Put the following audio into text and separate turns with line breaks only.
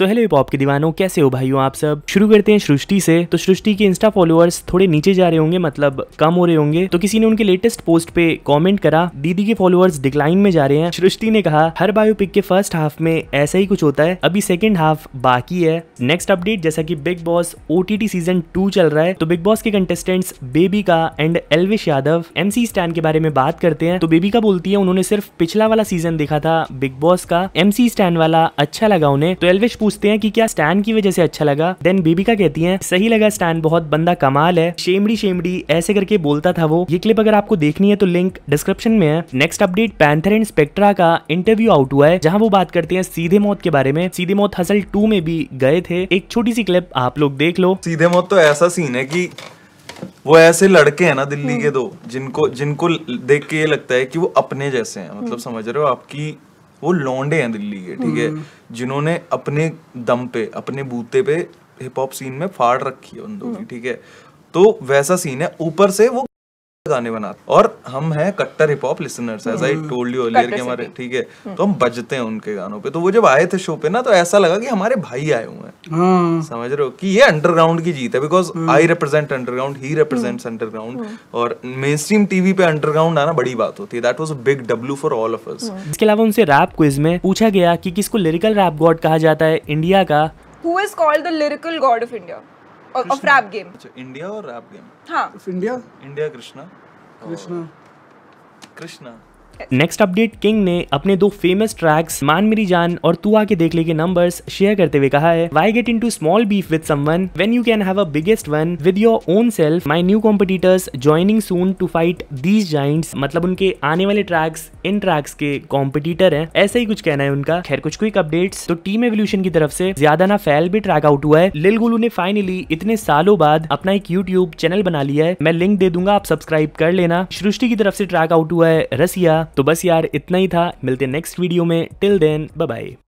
So hello pop के दीवानों कैसे हो भाइयों आप सब शुरू करते हैं सृष्टि से तो सृष्टि के इंस्टा फॉलोअर्स थोड़े नीचे जा रहे होंगे मतलब कम हो रहे होंगे तो किसी ने उनके लेटेस्ट पोस्ट पे कमेंट करा दीदी के फॉलोअर्स डिक्लाइन में जा रहे हैं सृष्टि ने कहा हर बायोपिक के फर्स्ट हाफ में ऐसा ही कुछ होता है अभी सेकेंड हाफ बाकी है नेक्स्ट अपडेट जैसा की बिग बॉस ओ सीजन टू चल रहा है तो बिग बॉस के contestants Bebika and Elvish Yadav MC Stan के बारे में बात करते हैं तो बेबी का बोलती है उन्होंने सिर्फ पिछला वाला सीजन देखा था बिग बॉस का एमसी स्टैन वाला अच्छा लगा उन्हें तो एलविश पूछते हैं कि क्या स्टैन की वजह से अच्छा लगा देन बीबिका कहती है सही लगा स्टैन बहुत बंदा कमाल है शेमड़ी शेमड़ी ऐसे करके बोलता था वो ये क्लिप अगर आपको देखनी है तो लिंक डिस्क्रिप्शन में है next update Panther and Spectra का इंटरव्यू आउट हुआ है जहाँ वो बात करते हैं सीधे मौत के बारे में सीधे मौत हसल टू में भी गए थे एक छोटी सी क्लिप आप लोग देख लो सीधे मौत तो ऐसा सीन है की
वो ऐसे लड़के हैं ना दिल्ली के हम्म। दो जिनको जिनको देख के ये लगता है कि वो अपने जैसे हैं मतलब हम्म। समझ रहे हो आपकी वो लौंडे हैं दिल्ली के ठीक है हम्म। जिन्होंने अपने दम पे अपने बूते पे हिप हॉप सीन में फाड़ रखी है उन दोनों हम्म। ठीक है तो वैसा सीन है ऊपर से वो गाने बनाते और हम हैं कट्टर hip hop listeners as I told you earlier के हमारे ठीक है हम्म। तो हम बजते हैं उनके गानों पे तो वो जब आए थे शो पे ना तो ऐसा लगा कि हमारे भाई आए हुए हैं हाँ। समझ रहे हो कि ये अंडरग्राउंड की जीत है बिकॉज आई रिप्रेजेंट अंडरग्राउंड ही रिप्रेजेंट्स अंडरग्राउंड और मेन स्ट्रीम टीवी पे अंडरग्राउंड आना बड़ी बात होती है that was big W
for all of us इसके अलावा उनसे रैप क्विज में पूछा गया कि किसको लिरिकल रैप गॉड कहा जाता है इंडिया का
who is called the lyrical god of India of rap game अच्छा इंडिया और रैप गेम हाँ India India Krishna Krishna Krishna
next update King ने अपने दो फेमस ट्रैक्स मान मेरी जान और तू आके देख ले के नंबर्स शेयर करते हुए कहा है why get into small beef with someone when you can have a biggest one with your own self my new competitors joining soon to fight these giant मतलब उनके आने वाले ट्रैक्स इन tracks के कॉम्पिटिटर है ऐसे ही कुछ कहना है उनका खैर कुछ क्विक अपडेट्स तो टीम एवोल्यूशन की तरफ से ज्यादा ना फैल भी ट्रैक आउट हुआ है लिल गुलू ने फाइनली इतने सालों बाद अपना एक यूट्यूब चैनल बना लिया है मैं लिंक दे दूंगा आप सब्सक्राइब कर लेना सृष्टि की तरफ से ट्रैक आउट हुआ है रसिया तो बस यार इतना ही था मिलते नेक्स्ट वीडियो में टिल देन बाय